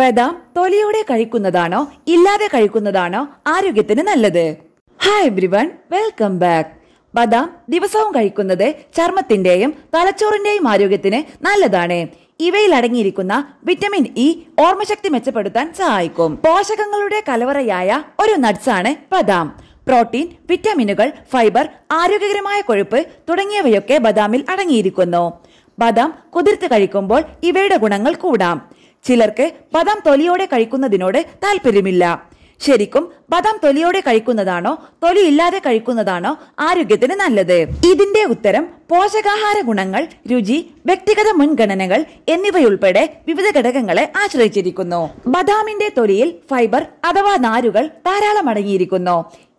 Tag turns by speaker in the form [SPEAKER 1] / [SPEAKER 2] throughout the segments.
[SPEAKER 1] ബദാം തൊലിയോടെ കഴിക്കുന്നതാണോ ഇല്ലാതെ കഴിക്കുന്നതാണോ ആരോഗ്യത്തിന് നല്ലത് hi everyone welcome back ബദാം ദിവസവും കഴിക്കുന്നത് ചർമ്മത്തിന്റെയും തലച്ചോറിന്റെയും ആരോഗ്യത്തിന് നല്ലതാണ് ഇവയിൽ അടങ്ങിയിരിക്കുന്ന വിറ്റമിൻ ഇ ഓർമ്മശക്തി മെച്ചപ്പെടുത്താൻ സഹായിക്കും പോഷകങ്ങളുടെ കലവറയായ ഒരു നട്സാണ് ബദാം പ്രോട്ടീൻ വിറ്റാമിനുകൾ ഫൈബർ ആരോഗ്യകരമായ കൊഴുപ്പ് തുടങ്ങിയവയൊക്കെ ബദാമിൽ അടങ്ങിയിരിക്കുന്നു ബദാം കുതിർത്ത് കഴിക്കുമ്പോൾ ഇവയുടെ ഗുണങ്ങൾ കൂടാം ചിലർക്ക് ബദാം തൊലിയോടെ കഴിക്കുന്നതിനോട് താല്പര്യമില്ല ശരിക്കും ബദാം തൊലിയോടെ കഴിക്കുന്നതാണോ തൊലി ഇല്ലാതെ കഴിക്കുന്നതാണോ ആരോഗ്യത്തിന് നല്ലത് ഇതിന്റെ ഉത്തരം പോഷകാഹാര ഗുണങ്ങൾ രുചി വ്യക്തിഗത മുൻഗണനകൾ എന്നിവയുൾപ്പെടെ വിവിധ ഘടകങ്ങളെ ആശ്രയിച്ചിരിക്കുന്നു ബദാമിന്റെ തൊലിയിൽ ഫൈബർ അഥവാ നാരുകൾ ധാരാളം അടങ്ങിയിരിക്കുന്നു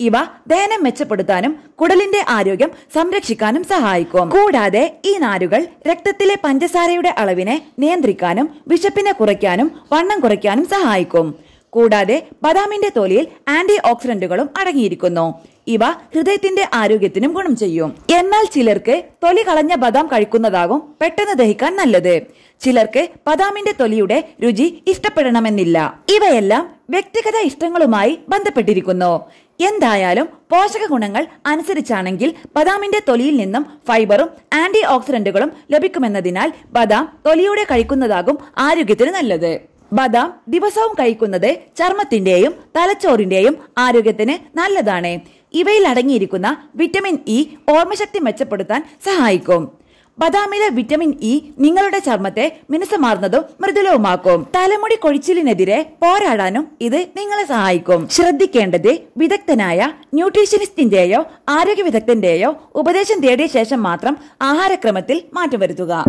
[SPEAKER 1] ഇവ ദഹനം മെച്ചപ്പെടുത്താനും കുടലിന്റെ ആരോഗ്യം സംരക്ഷിക്കാനും സഹായിക്കും കൂടാതെ ഈ നാരുകൾ രക്തത്തിലെ പഞ്ചസാരയുടെ അളവിനെ നിയന്ത്രിക്കാനും വിശപ്പിനെ കുറയ്ക്കാനും വണ്ണം കുറയ്ക്കാനും സഹായിക്കും കൂടാതെ ബദാമിന്റെ തൊലിയിൽ ആന്റി ഓക്സിഡന്റുകളും അടങ്ങിയിരിക്കുന്നു ഇവ ഹൃദയത്തിന്റെ ആരോഗ്യത്തിനും ഗുണം ചെയ്യും എന്നാൽ ചിലർക്ക് തൊലി കളഞ്ഞ ബദാം കഴിക്കുന്നതാകും പെട്ടെന്ന് ദഹിക്കാൻ നല്ലത് ചിലർക്ക് ബദാമിന്റെ തൊലിയുടെ രുചി ഇഷ്ടപ്പെടണമെന്നില്ല ഇവയെല്ലാം വ്യക്തിഗത ഇഷ്ടങ്ങളുമായി ബന്ധപ്പെട്ടിരിക്കുന്നു എന്തായാലും പോഷക ഗുണങ്ങൾ അനുസരിച്ചാണെങ്കിൽ ബദാമിന്റെ തൊലിയിൽ നിന്നും ഫൈബറും ആന്റി ഓക്സിഡന്റുകളും ലഭിക്കുമെന്നതിനാൽ ബദാം തൊലിയുടെ കഴിക്കുന്നതാകും ആരോഗ്യത്തിന് നല്ലത് ബദാം ദിവസവും കഴിക്കുന്നത് ചർമ്മത്തിന്റെയും തലച്ചോറിന്റെയും ആരോഗ്യത്തിന് നല്ലതാണ് ഇവയിൽ അടങ്ങിയിരിക്കുന്ന വിറ്റമിൻ ഇ ഓർമ്മശക്തി മെച്ചപ്പെടുത്താൻ സഹായിക്കും ബദാമിലെ വിറ്റമിൻ ഇ നിങ്ങളുടെ ചർമ്മത്തെ മിനുസമാർന്നതും മൃദുലവുമാക്കും തലമുടി കൊഴിച്ചിലിനെതിരെ പോരാടാനും ഇത് നിങ്ങളെ സഹായിക്കും ശ്രദ്ധിക്കേണ്ടത് വിദഗ്ധനായ ന്യൂട്രീഷ്യനിസ്റ്റിന്റെയോ ആരോഗ്യ വിദഗ്ധന്റെയോ ഉപദേശം തേടിയ ശേഷം മാത്രം ആഹാരക്രമത്തിൽ മാറ്റം വരുത്തുക